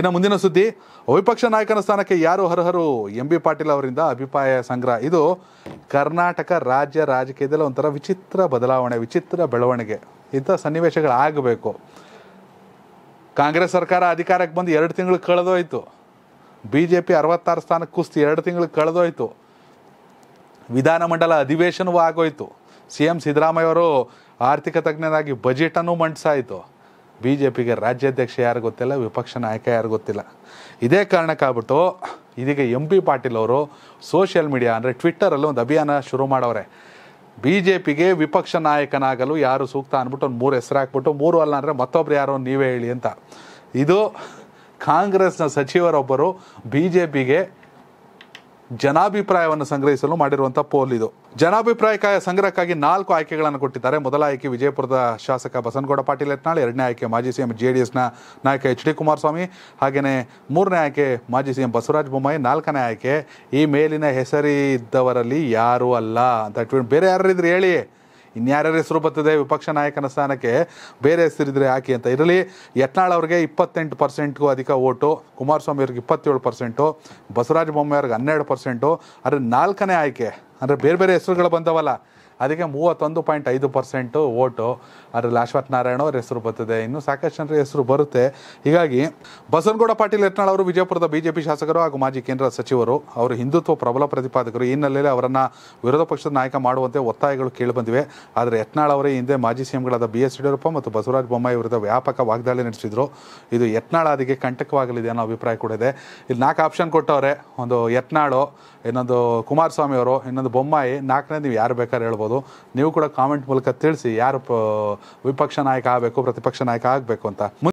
ಇನ್ನು ಮುಂದಿನ ಸುದ್ದಿ ವಿಪಕ್ಷ ನಾಯಕನ ಸ್ಥಾನಕ್ಕೆ ಯಾರು ಹರಹರು ಎಂ ಬಿ ಪಾಟೀಲ್ ಅವರಿಂದ ಅಭಿಪ್ರಾಯ ಸಂಗ್ರಹ ಇದು ಕರ್ನಾಟಕ ರಾಜ್ಯ ರಾಜಕೀಯದಲ್ಲಿ ಒಂಥರ ವಿಚಿತ್ರ ಬದಲಾವಣೆ ವಿಚಿತ್ರ ಬೆಳವಣಿಗೆ ಇಂಥ ಸನ್ನಿವೇಶಗಳಾಗಬೇಕು ಕಾಂಗ್ರೆಸ್ ಸರ್ಕಾರ ಅಧಿಕಾರಕ್ಕೆ ಬಂದು ಎರಡು ತಿಂಗಳು ಕಳೆದೋಯ್ತು ಬಿ ಜೆ ಪಿ ಅರವತ್ತಾರು ಸ್ಥಾನಕ್ಕೆ ಕುಸ್ತಿ ಎರಡು ತಿಂಗಳು ಕಳೆದೋಯ್ತು ವಿಧಾನಮಂಡಲ ಅಧಿವೇಶನವೂ ಆಗೋಯ್ತು ಸಿ ಎಂ ಸಿದ್ದರಾಮಯ್ಯವರು ಆರ್ಥಿಕ ತಜ್ಞರಾಗಿ ಬಜೆಟನ್ನು ಮಂಡಿಸಾಯಿತು ಬಿ ಜೆ ಪಿಗೆ ರಾಜ್ಯಾಧ್ಯಕ್ಷ ಯಾರು ಗೊತ್ತಿಲ್ಲ ವಿಪಕ್ಷ ನಾಯಕ ಯಾರು ಗೊತ್ತಿಲ್ಲ ಇದೇ ಕಾರಣಕ್ಕಾಗ್ಬಿಟ್ಟು ಇದೀಗ ಎಂ ಪಿ ಪಾಟೀಲ್ ಅವರು ಸೋಷಿಯಲ್ ಮೀಡಿಯಾ ಅಂದರೆ ಟ್ವಿಟ್ಟರಲ್ಲಿ ಒಂದು ಅಭಿಯಾನ ಶುರು ಮಾಡವ್ರೆ ಬಿ ಜೆ ಪಿಗೆ ವಿಪಕ್ಷ ನಾಯಕನಾಗಲು ಯಾರು ಸೂಕ್ತ ಅಂದ್ಬಿಟ್ಟು ಒಂದು ಮೂರು ಹೆಸರು ಹಾಕ್ಬಿಟ್ಟು ಮೂರು ಅಲ್ಲ ಅಂದರೆ ಮತ್ತೊಬ್ರು ಯಾರೋ ನೀವೇ ಹೇಳಿ ಅಂತ ಇದು ಕಾಂಗ್ರೆಸ್ನ ಸಚಿವರೊಬ್ಬರು ಬಿ ಜೆ ಪಿಗೆ ಜನಾಭಿಪ್ರಾಯವನ್ನು ಸಂಗ್ರಹಿಸಲು ಮಾಡಿರುವಂತಹ ಪೋಲ್ ಇದು ಜನಾಭಿಪ್ರಾಯ ಸಂಗ್ರಹಕ್ಕಾಗಿ ನಾಲ್ಕು ಆಯ್ಕೆಗಳನ್ನು ಕೊಟ್ಟಿದ್ದಾರೆ ಮೊದಲ ಆಯ್ಕೆ ವಿಜಯಪುರದ ಶಾಸಕ ಬಸನಗೌಡ ಪಾಟೀಲ್ ಯತ್ನಾಳ್ ಎರಡನೇ ಆಯ್ಕೆ ಮಾಜಿ ಸಿಎಂ ಜೆ ಡಿ ಎಸ್ನ ನಾಯಕ ಎಚ್ ಡಿ ಕುಮಾರಸ್ವಾಮಿ ಹಾಗೆಯೇ ಮೂರನೇ ಆಯ್ಕೆ ಮಾಜಿ ಸಿಎಂ ಬಸವರಾಜ ಬೊಮ್ಮಾಯಿ ನಾಲ್ಕನೇ ಆಯ್ಕೆ ಈ ಮೇಲಿನ ಹೆಸರಿದ್ದವರಲ್ಲಿ ಯಾರು ಅಲ್ಲ ಅಂತ ಬೇರೆ ಯಾರಿದ್ರೆ ಹೇಳಿ ಇನ್ಯಾರ್ಯಾರ ಹೆಸರು ಬರ್ತದೆ ವಿಪಕ್ಷ ನಾಯಕನ ಸ್ಥಾನಕ್ಕೆ ಬೇರೆ ಹೆಸರಿದ್ರೆ ಯಾಕೆ ಅಂತ ಇರಲಿ ಯತ್ನಾಳ್ ಅವ್ರಿಗೆ ಇಪ್ಪತ್ತೆಂಟು ಪರ್ಸೆಂಟ್ಗೂ ಅಧಿಕ ಓಟು ಕುಮಾರಸ್ವಾಮಿ ಅವ್ರಿಗೆ ಇಪ್ಪತ್ತೇಳು ಪರ್ಸೆಂಟು ಬಸವರಾಜ ಬೊಮ್ಮಾಯಿ ಅವ್ರಿಗೆ ಹನ್ನೆರಡು ಪರ್ಸೆಂಟು ಆದರೆ ನಾಲ್ಕನೇ ಆಯ್ಕೆ ಅಂದರೆ ಬೇರೆ ಬೇರೆ ಹೆಸರುಗಳು ಬಂದವಲ್ಲ ಅದಕ್ಕೆ ಮೂವತ್ತೊಂದು ಪಾಯಿಂಟ್ ಐದು ಪರ್ಸೆಂಟು ಓಟು ಅದರಲ್ಲಿ ಅಶ್ವಥ್ ನಾರಾಯಣ ಅವ್ರ ಹೆಸರು ಬರ್ತದೆ ಇನ್ನು ಸಾಕಷ್ಟು ಜನರ ಹೆಸರು ಬರುತ್ತೆ ಹೀಗಾಗಿ ಬಸವನಗೌಡ ಪಾಟೀಲ್ ಯತ್ನಾಳ್ ಅವರು ವಿಜಯಪುರದ ಬಿಜೆಪಿ ಶಾಸಕರು ಹಾಗೂ ಮಾಜಿ ಕೇಂದ್ರ ಸಚಿವರು ಅವರು ಹಿಂದುತ್ವ ಪ್ರಬಲ ಪ್ರತಿಪಾದಕರು ಈ ಹಿನ್ನೆಲೆಯಲ್ಲಿ ಅವರನ್ನು ವಿರೋಧ ಪಕ್ಷದ ನಾಯಕ ಮಾಡುವಂತೆ ಒತ್ತಾಯಗಳು ಕೇಳಿಬಂದಿವೆ ಆದರೆ ಯತ್ನಾಳ್ ಅವರೇ ಹಿಂದೆ ಮಾಜಿ ಸಿಎಂಗಳಾದ ಬಿ ಎಸ್ ಯಡಿಯೂರಪ್ಪ ಮತ್ತು ಬಸವರಾಜ ಬೊಮ್ಮಾಯಿ ವಿರುದ್ಧ ವ್ಯಾಪಕ ವಾಗ್ದಾಳಿ ನಡೆಸಿದ್ರು ಇದು ಯತ್ನಾಳ್ ಅದಕ್ಕೆ ಕಂಟಕವಾಗಲಿದೆ ಅನ್ನೋ ಅಭಿಪ್ರಾಯ ಕೂಡ ಇದೆ ಇಲ್ಲಿ ನಾಲ್ಕು ಆಪ್ಷನ್ ಕೊಟ್ಟವ್ರೆ ಒಂದು ಯತ್ನಾಳು ಇನ್ನೊಂದು ಕುಮಾರಸ್ವಾಮಿ ಅವರು ಇನ್ನೊಂದು ಬೊಮ್ಮಾಯಿ ನಾಲ್ಕನೇ ನೀವು ಯಾರು ಬೇಕಾದ್ರೆ ಹೇಳ್ಬೋದು ನೀವು ಕೂಡ ಕಾಮೆಂಟ್ ಮೂಲಕ ತಿಳಿಸಿ ಯಾರು ವಿಪಕ್ಷ ನಾಯಕ ಆಗಬೇಕು ಪ್ರತಿಪಕ್ಷ ನಾಯಕ ಆಗಬೇಕು ಅಂತ